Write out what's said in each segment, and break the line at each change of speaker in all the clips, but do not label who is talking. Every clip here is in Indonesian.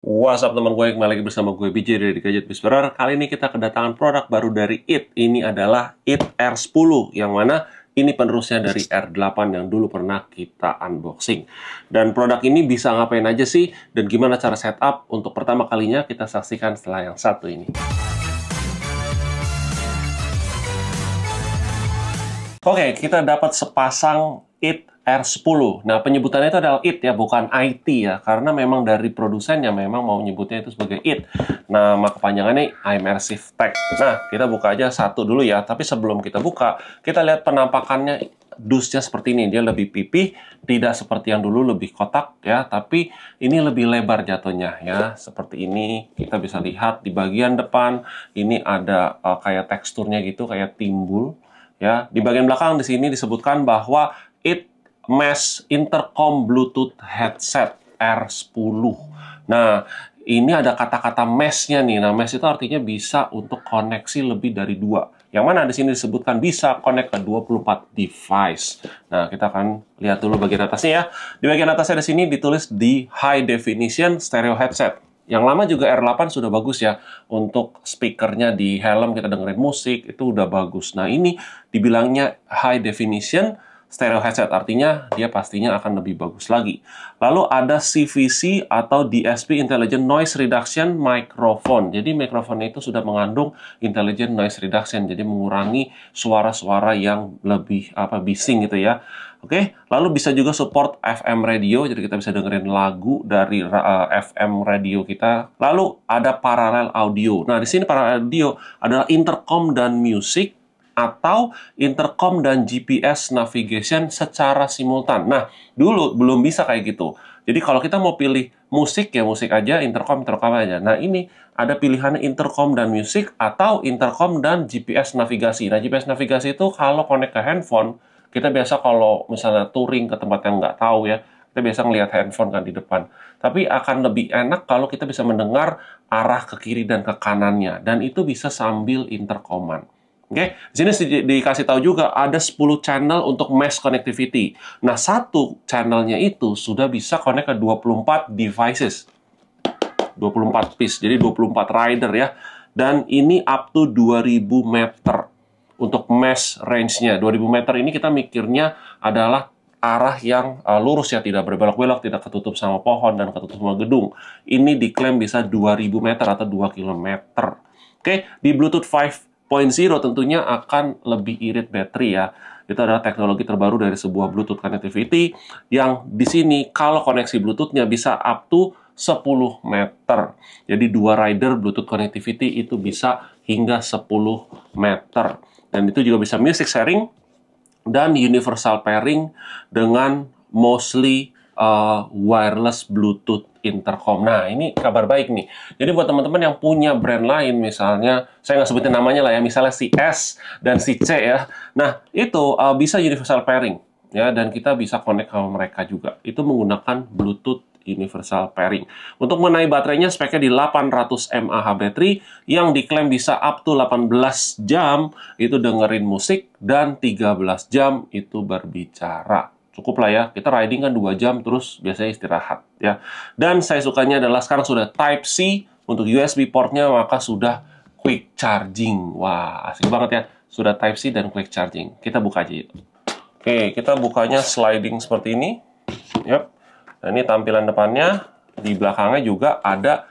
What's teman gue, kembali lagi bersama gue BJ dari Gadget Whisperer Kali ini kita kedatangan produk baru dari IT Ini adalah IT R10 Yang mana ini penerusnya dari R8 yang dulu pernah kita unboxing Dan produk ini bisa ngapain aja sih Dan gimana cara setup Untuk pertama kalinya kita saksikan setelah yang satu ini Oke, kita dapat sepasang IT R10. Nah, penyebutannya itu adalah IT ya, bukan IT ya, karena memang dari produsennya memang mau nyebutnya itu sebagai IT. Nama nah, kepanjangannya Immersive Tech. Nah, kita buka aja satu dulu ya, tapi sebelum kita buka, kita lihat penampakannya dusnya seperti ini, dia lebih pipih, tidak seperti yang dulu lebih kotak ya, tapi ini lebih lebar jatuhnya ya, seperti ini kita bisa lihat di bagian depan ini ada uh, kayak teksturnya gitu, kayak timbul ya. Di bagian belakang di sini disebutkan bahwa mesh intercom Bluetooth headset R10. Nah, ini ada kata-kata mesh-nya nih. Nah, mesh itu artinya bisa untuk koneksi lebih dari dua. Yang mana di sini disebutkan bisa connect ke 24 device. Nah, kita akan lihat dulu bagian atasnya ya. Di bagian atasnya di sini ditulis di high definition stereo headset. Yang lama juga R8 sudah bagus ya. Untuk speakernya di helm kita dengerin musik, itu udah bagus. Nah, ini dibilangnya high definition stereo headset. Artinya dia pastinya akan lebih bagus lagi. Lalu ada CVC atau DSP Intelligent Noise Reduction Microphone. Jadi mikrofonnya itu sudah mengandung Intelligent Noise Reduction. Jadi mengurangi suara-suara yang lebih apa bising gitu ya. Oke, lalu bisa juga support FM radio, jadi kita bisa dengerin lagu dari uh, eh, FM radio kita. Lalu ada paralel audio. Nah, di sini paralel audio adalah intercom dan music atau intercom dan GPS navigation secara simultan. Nah, dulu belum bisa kayak gitu. Jadi kalau kita mau pilih musik ya musik aja, intercom intercom aja. Nah, ini ada pilihan intercom dan musik atau intercom dan GPS navigasi. Nah, GPS navigasi itu kalau connect ke handphone, kita biasa kalau misalnya touring ke tempat yang nggak tahu ya, kita biasa ngelihat handphone kan di depan. Tapi akan lebih enak kalau kita bisa mendengar arah ke kiri dan ke kanannya. Dan itu bisa sambil interkoman. Oke, okay? di sini di, dikasih tahu juga ada 10 channel untuk mesh connectivity. Nah, satu channelnya itu sudah bisa connect ke 24 devices. 24 piece, jadi 24 rider ya. Dan ini up to 2000 meter untuk mesh range-nya. 2000 meter ini kita mikirnya adalah arah yang uh, lurus ya, tidak berbelok-belok, tidak ketutup sama pohon dan ketutup sama gedung. Ini diklaim bisa 2000 meter atau 2 kilometer. Oke, okay? di Bluetooth 5 zero tentunya akan lebih irit battery ya. Itu adalah teknologi terbaru dari sebuah Bluetooth connectivity yang di sini kalau koneksi Bluetooth-nya bisa up to 10 meter. Jadi dua rider Bluetooth connectivity itu bisa hingga 10 meter. Dan itu juga bisa music sharing dan universal pairing dengan mostly uh, wireless Bluetooth Intercom. Nah, ini kabar baik nih. Jadi buat teman-teman yang punya brand lain, misalnya, saya nggak sebutin namanya lah ya, misalnya si S dan si C ya. Nah, itu uh, bisa universal pairing ya, dan kita bisa connect sama mereka juga. Itu menggunakan Bluetooth universal pairing. Untuk mengenai baterainya, speknya di 800 mAh battery yang diklaim bisa up to 18 jam itu dengerin musik dan 13 jam itu berbicara cukup lah ya. Kita riding kan dua jam terus biasanya istirahat ya. Dan saya sukanya adalah sekarang sudah Type C untuk USB portnya maka sudah quick charging. Wah, asik banget ya. Sudah Type C dan quick charging. Kita buka aja yuk. Oke, kita bukanya sliding seperti ini. Yap. Nah, ini tampilan depannya. Di belakangnya juga ada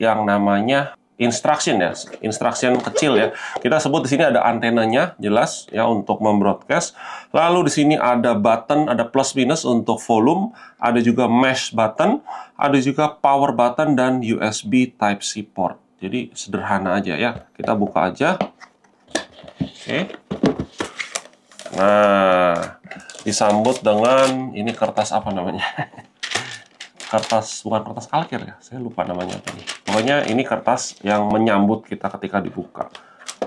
yang namanya instruction ya, instruction kecil ya. Kita sebut di sini ada antenanya jelas ya untuk membroadcast. Lalu di sini ada button, ada plus minus untuk volume, ada juga mesh button, ada juga power button dan USB type C port. Jadi sederhana aja ya. Kita buka aja. Oke. Okay. Nah, disambut dengan ini kertas apa namanya? kertas bukan kertas alkir ya. Saya lupa namanya apa nih Pokoknya ini kertas yang menyambut kita ketika dibuka.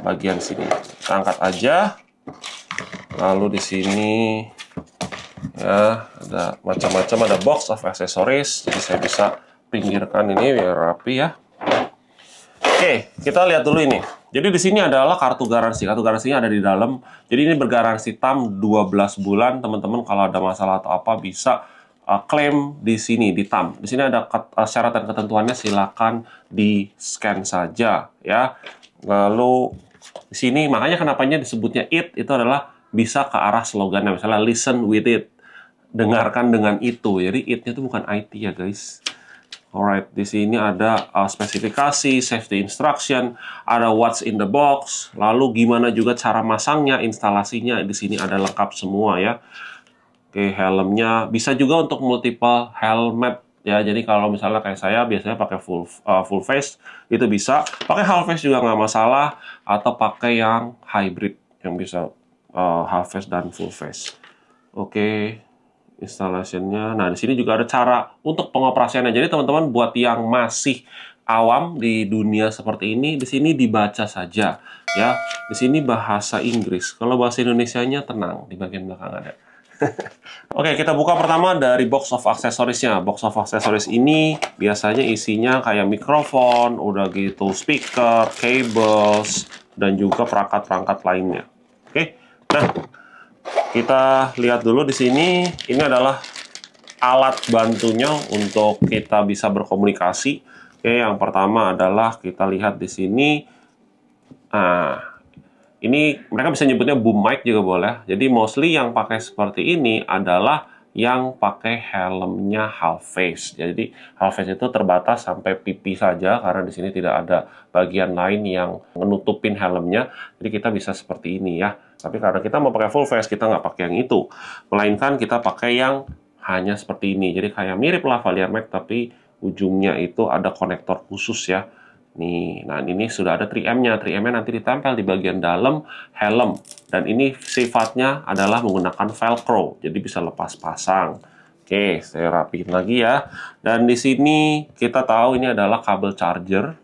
Bagian sini. Kita angkat aja. Lalu di sini ya ada macam-macam ada box of accessories jadi saya bisa pinggirkan ini biar rapi ya Oke, kita lihat dulu ini. Jadi di sini adalah kartu garansi. Kartu garansinya ada di dalam. Jadi ini bergaransi tam 12 bulan. Teman-teman kalau ada masalah atau apa bisa klaim uh, di sini di TAM. Di sini ada uh, syarat dan ketentuannya silakan di scan saja ya. Lalu di sini makanya kenapanya disebutnya it itu adalah bisa ke arah slogannya misalnya listen with it. Dengarkan dengan itu. Jadi it itu bukan IT ya guys. Alright, di sini ada uh, spesifikasi, safety instruction, ada what's in the box, lalu gimana juga cara masangnya, instalasinya di sini ada lengkap semua ya. Oke, helmnya bisa juga untuk multiple helmet ya. Jadi kalau misalnya kayak saya biasanya pakai full uh, full face itu bisa. Pakai half face juga nggak masalah atau pakai yang hybrid yang bisa uh, half face dan full face. Oke, instalasinya Nah, di sini juga ada cara untuk pengoperasiannya. Jadi teman-teman buat yang masih awam di dunia seperti ini, di sini dibaca saja ya. Di sini bahasa Inggris. Kalau bahasa Indonesianya tenang di bagian belakang ada. Oke, okay, kita buka pertama dari box of aksesorisnya. Box of aksesoris ini biasanya isinya kayak mikrofon, udah gitu speaker, cables, dan juga perangkat-perangkat lainnya. Oke, okay? nah kita lihat dulu di sini. Ini adalah alat bantunya untuk kita bisa berkomunikasi. Oke, okay, yang pertama adalah kita lihat di sini. Nah, ini mereka bisa nyebutnya boom mic juga boleh. Jadi mostly yang pakai seperti ini adalah yang pakai helmnya half face. Jadi half face itu terbatas sampai pipi saja karena di sini tidak ada bagian lain yang menutupin helmnya. Jadi kita bisa seperti ini ya. Tapi karena kita mau pakai full face kita nggak pakai yang itu, melainkan kita pakai yang hanya seperti ini. Jadi kayak mirip lavalier Mac tapi ujungnya itu ada konektor khusus ya Nih, nah ini sudah ada 3M-nya. 3M-nya nanti ditempel di bagian dalam helm. Dan ini sifatnya adalah menggunakan velcro, jadi bisa lepas pasang. Oke, saya rapihin lagi ya. Dan di sini kita tahu ini adalah kabel charger,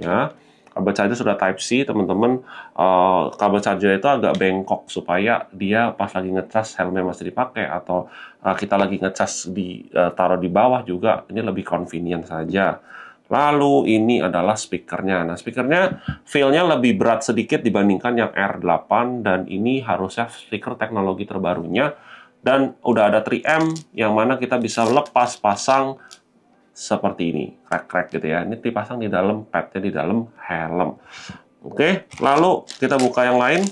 ya. Kabel charger sudah Type C, teman-teman. Uh, kabel charger itu agak bengkok supaya dia pas lagi ngecas helmnya masih dipakai atau uh, kita lagi ngecas di uh, taruh di bawah juga. Ini lebih convenient saja. Lalu ini adalah speakernya. Nah, speakernya feel-nya lebih berat sedikit dibandingkan yang R8 dan ini harusnya speaker teknologi terbarunya dan udah ada 3M yang mana kita bisa lepas pasang seperti ini, krek-krek gitu ya. Ini dipasang di dalam padnya di dalam helm. Oke, lalu kita buka yang lain.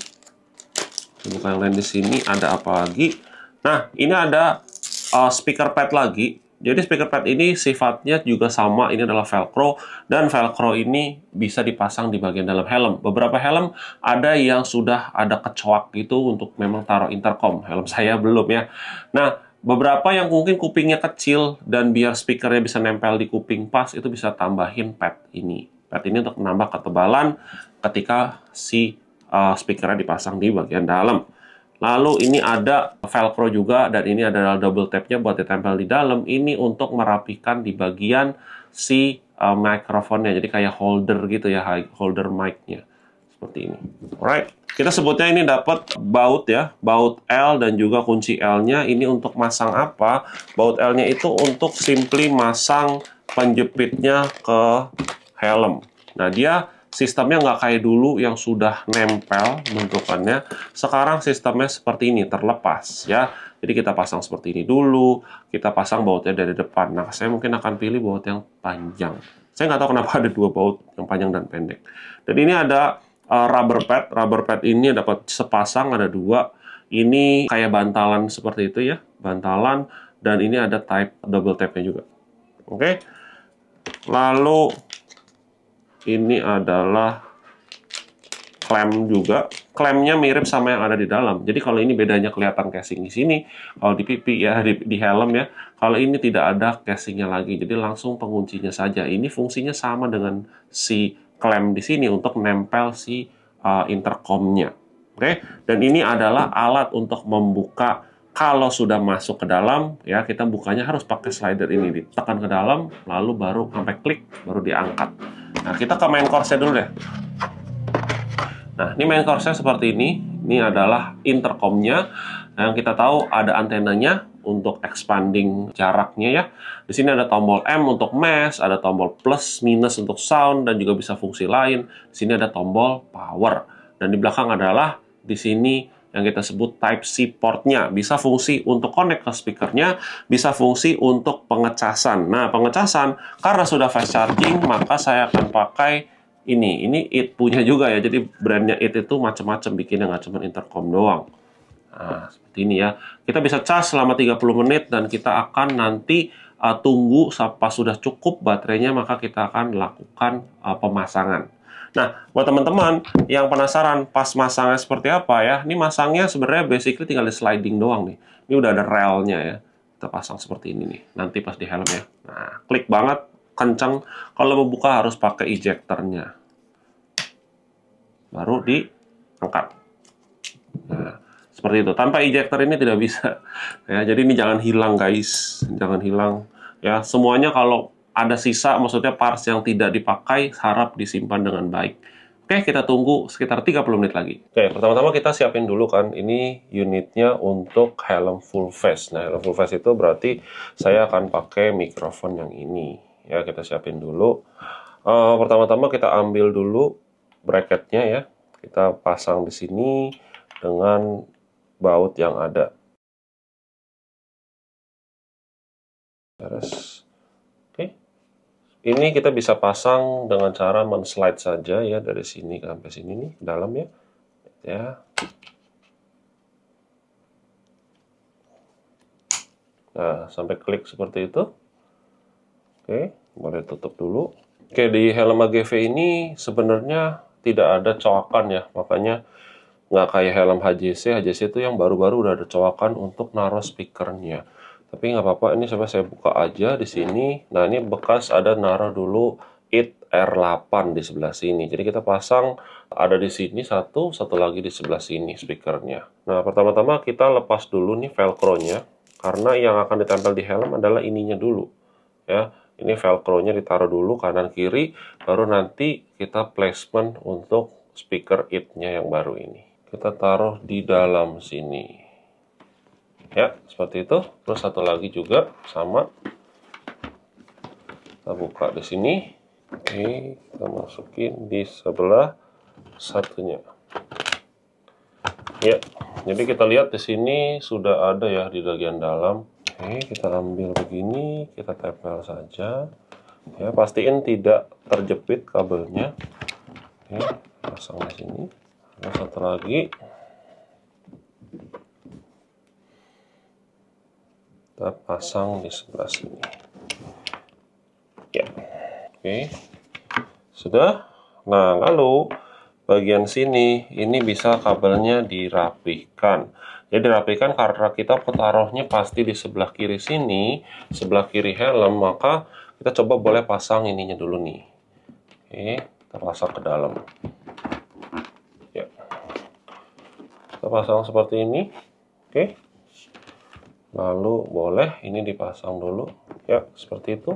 Kita buka yang lain di sini ada apa lagi? Nah, ini ada uh, speaker pad lagi jadi speaker pad ini sifatnya juga sama, ini adalah velcro dan velcro ini bisa dipasang di bagian dalam helm. Beberapa helm ada yang sudah ada kecoak gitu untuk memang taruh intercom. Helm saya belum ya. Nah, beberapa yang mungkin kupingnya kecil dan biar speakernya bisa nempel di kuping pas itu bisa tambahin pad ini. Pad ini untuk menambah ketebalan ketika si uh, speakernya dipasang di bagian dalam. Lalu ini ada velcro juga dan ini adalah double tape-nya buat ditempel di dalam. Ini untuk merapikan di bagian si uh, eh, mikrofonnya. Jadi kayak holder gitu ya, holder mic-nya. Seperti ini. Alright. Kita sebutnya ini dapat baut ya, baut L dan juga kunci L-nya. Ini untuk masang apa? Baut L-nya itu untuk simply masang penjepitnya ke helm. Nah, dia sistemnya nggak kayak dulu yang sudah nempel bentukannya. Sekarang sistemnya seperti ini, terlepas ya. Jadi kita pasang seperti ini dulu, kita pasang bautnya dari depan. Nah, saya mungkin akan pilih baut yang panjang. Saya nggak tahu kenapa ada dua baut yang panjang dan pendek. Dan ini ada uh, rubber pad. Rubber pad ini dapat sepasang, ada dua. Ini kayak bantalan seperti itu ya, bantalan. Dan ini ada type double tape-nya juga. Oke. Okay? Lalu ini adalah klem juga. Klemnya mirip sama yang ada di dalam. Jadi kalau ini bedanya kelihatan casing di sini, kalau di pipi ya, di, di helm ya. Kalau ini tidak ada casingnya lagi, jadi langsung penguncinya saja. Ini fungsinya sama dengan si klem di sini untuk nempel si uh, intercomnya. Oke, okay? dan ini adalah alat untuk membuka kalau sudah masuk ke dalam ya kita bukanya harus pakai slider ini ditekan ke dalam lalu baru sampai klik baru diangkat. Nah, kita ke main course dulu deh. Nah, ini main course seperti ini. Ini adalah intercomnya. Nah, yang kita tahu ada antenanya untuk expanding jaraknya ya. Di sini ada tombol M untuk mesh, ada tombol plus minus untuk sound dan juga bisa fungsi lain. Di sini ada tombol power. Dan di belakang adalah di sini yang kita sebut Type-C portnya. Bisa fungsi untuk connect ke speakernya, bisa fungsi untuk pengecasan. Nah, pengecasan, karena sudah fast charging, maka saya akan pakai ini. Ini IT punya juga ya, jadi brandnya IT itu macam-macam bikinnya, nggak cuma intercom doang. Nah, seperti ini ya. Kita bisa cas selama 30 menit dan kita akan nanti uh, tunggu sampai sudah cukup baterainya, maka kita akan lakukan uh, pemasangan. Nah, buat teman-teman yang penasaran pas masangnya seperti apa ya, ini masangnya sebenarnya basically tinggal di sliding doang nih. Ini udah ada relnya ya. Kita pasang seperti ini nih, nanti pas di helm ya. Nah, klik banget, Kenceng. Kalau mau buka harus pakai ejectornya. Baru diangkat. Nah, seperti itu. Tanpa ejector ini tidak bisa. Ya, jadi ini jangan hilang guys, jangan hilang. Ya, semuanya kalau ada sisa, maksudnya parts yang tidak dipakai, harap disimpan dengan baik. Oke, kita tunggu sekitar 30 menit lagi. Oke, pertama-tama kita siapin dulu kan, ini unitnya untuk helm full face. Nah, helm full face itu berarti saya akan pakai mikrofon yang ini. Ya, kita siapin dulu. Uh, pertama-tama kita ambil dulu bracketnya ya. Kita pasang di sini dengan baut yang ada. Terus ini kita bisa pasang dengan cara men-slide saja ya dari sini sampai sini nih ke dalam ya. Ya. Nah, sampai klik seperti itu. Oke, boleh tutup dulu. Oke, di helm AGV ini sebenarnya tidak ada coakan ya, makanya nggak kayak helm HJC. HJC itu yang baru-baru udah ada coakan untuk naruh speakernya tapi nggak apa-apa ini coba saya buka aja di sini nah ini bekas ada naruh dulu it R8 di sebelah sini jadi kita pasang ada di sini satu satu lagi di sebelah sini speakernya nah pertama-tama kita lepas dulu nih velcro nya karena yang akan ditempel di helm adalah ininya dulu ya ini velcro nya ditaruh dulu kanan kiri baru nanti kita placement untuk speaker it-nya yang baru ini kita taruh di dalam sini ya seperti itu terus satu lagi juga sama kita buka di sini oke kita masukin di sebelah satunya ya jadi kita lihat di sini sudah ada ya di bagian dalam oke kita ambil begini kita tempel saja ya pastiin tidak terjepit kabelnya oke pasang di sini terus satu lagi kita pasang di sebelah sini ya oke sudah nah lalu bagian sini ini bisa kabelnya dirapikan jadi dirapikan karena kita petaruhnya pasti di sebelah kiri sini sebelah kiri helm maka kita coba boleh pasang ininya dulu nih oke kita pasang ke dalam ya kita pasang seperti ini oke lalu boleh ini dipasang dulu ya seperti itu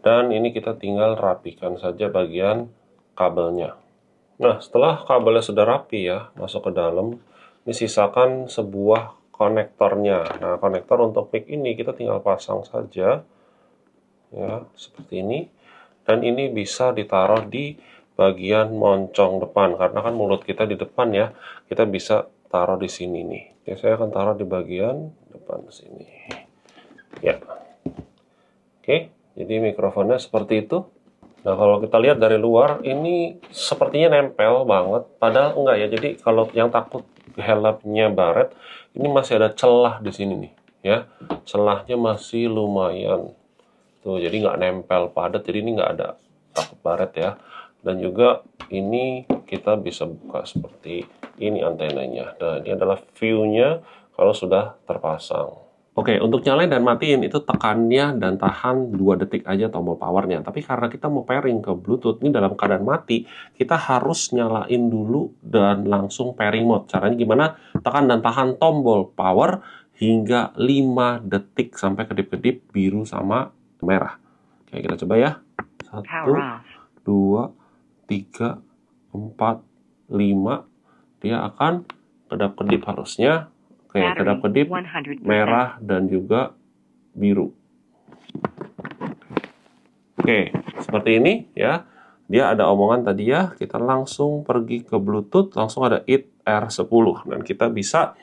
dan ini kita tinggal rapikan saja bagian kabelnya nah setelah kabelnya sudah rapi ya masuk ke dalam ini sisakan sebuah konektornya nah konektor untuk mic ini kita tinggal pasang saja ya seperti ini dan ini bisa ditaruh di bagian moncong depan karena kan mulut kita di depan ya kita bisa taruh di sini nih Oke, ya, saya akan taruh di bagian depan sini. Ya. Oke, jadi mikrofonnya seperti itu. Nah, kalau kita lihat dari luar, ini sepertinya nempel banget. Padahal enggak ya, jadi kalau yang takut helmnya baret, ini masih ada celah di sini nih. Ya, celahnya masih lumayan. Tuh, jadi nggak nempel padat, jadi ini nggak ada takut baret ya. Dan juga ini kita bisa buka seperti ini antenanya. Nah, ini adalah view-nya kalau sudah terpasang. Oke, untuk nyalain dan matiin itu tekannya dan tahan 2 detik aja tombol powernya. Tapi karena kita mau pairing ke Bluetooth, ini dalam keadaan mati, kita harus nyalain dulu dan langsung pairing mode. Caranya gimana? Tekan dan tahan tombol power hingga 5 detik sampai kedip-kedip biru sama merah. Oke, kita coba ya. 1, 2, 3, 4, 5, dia akan kedap-kedip harusnya. Oke, okay, kedap-kedip merah dan juga biru. Oke, okay, seperti ini ya. Dia ada omongan tadi ya, kita langsung pergi ke Bluetooth, langsung ada it R10 dan kita bisa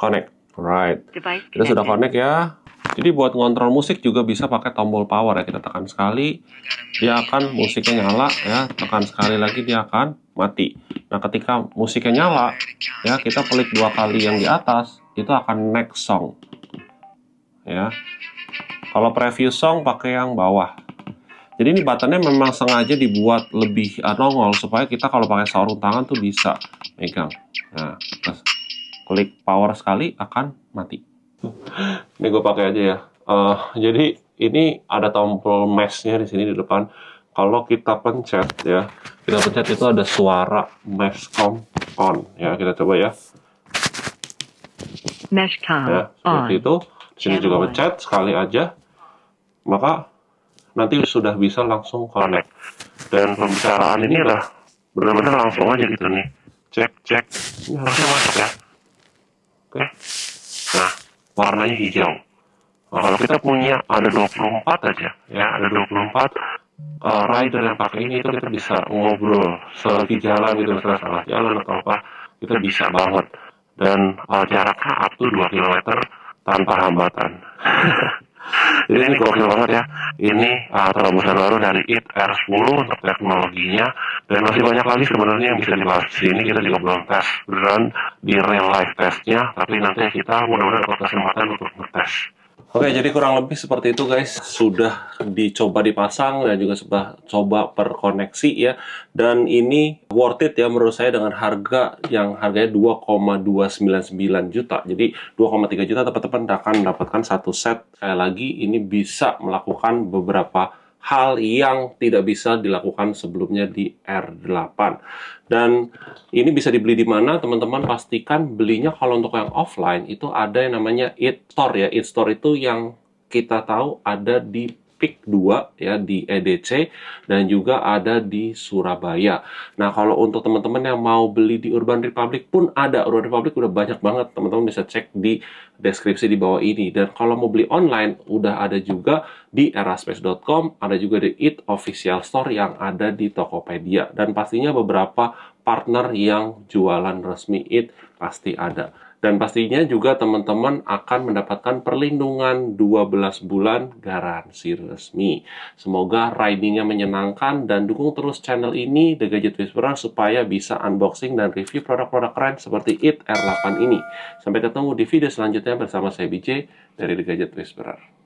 connect. Right. Kita sudah connect ya. Jadi buat ngontrol musik juga bisa pakai tombol power ya. Kita tekan sekali, dia akan musiknya nyala ya. Tekan sekali lagi dia akan mati. Nah, ketika musiknya nyala, ya kita klik dua kali yang di atas, itu akan next song. Ya. Kalau preview song pakai yang bawah. Jadi ini buttonnya memang sengaja dibuat lebih eh, nongol supaya kita kalau pakai sarung tangan tuh bisa megang. Nah, terus klik power sekali akan mati ini gue pakai aja ya. Uh, jadi ini ada tombol mesh-nya di sini di depan. Kalau kita pencet ya, kita pencet itu ada suara mesh meshcom on ya. Kita coba ya. Meshcom ya, seperti on. itu. Di sini juga pencet sekali aja, maka nanti sudah bisa langsung connect. Dan pembicaraan ini lah benar-benar langsung aja gitu nih. Cek cek, ini harusnya masuk ya. Oke. Okay warnanya hijau. Nah, kalau kita punya ada 24 aja, ya ada 24 uh, rider yang pakai ini itu kita bisa ngobrol selagi jalan gitu, setelah salah jalan atau apa, kita bisa banget. Dan uh, jaraknya up to 2 km tanpa hambatan. Jadi ini gokil banget ya. Ini uh, terobosan baru dari IT R10 untuk teknologinya dan masih banyak lagi sebenarnya yang bisa dibahas di sini. Kita juga belum tes run di real life testnya, tapi nanti kita mudah-mudahan dapat kesempatan untuk bertes. Oke, okay, jadi kurang lebih seperti itu guys. Sudah dicoba dipasang dan juga sudah coba perkoneksi ya. Dan ini worth it ya menurut saya dengan harga yang harganya 2,299 juta. Jadi 2,3 juta teman-teman akan mendapatkan satu set. Sekali lagi ini bisa melakukan beberapa hal yang tidak bisa dilakukan sebelumnya di R8. Dan ini bisa dibeli di mana? Teman-teman pastikan belinya kalau untuk yang offline itu ada yang namanya e-store ya. E-store itu yang kita tahu ada di Pick 2 ya di EDC dan juga ada di Surabaya. Nah, kalau untuk teman-teman yang mau beli di Urban Republic pun ada. Urban Republic udah banyak banget. Teman-teman bisa cek di deskripsi di bawah ini. Dan kalau mau beli online udah ada juga di eraspace.com, ada juga di It Official Store yang ada di Tokopedia dan pastinya beberapa partner yang jualan resmi It pasti ada dan pastinya juga teman-teman akan mendapatkan perlindungan 12 bulan garansi resmi. Semoga ridingnya menyenangkan dan dukung terus channel ini The Gadget Whisperer supaya bisa unboxing dan review produk-produk keren seperti IT R8 ini. Sampai ketemu di video selanjutnya bersama saya BJ dari The Gadget Whisperer.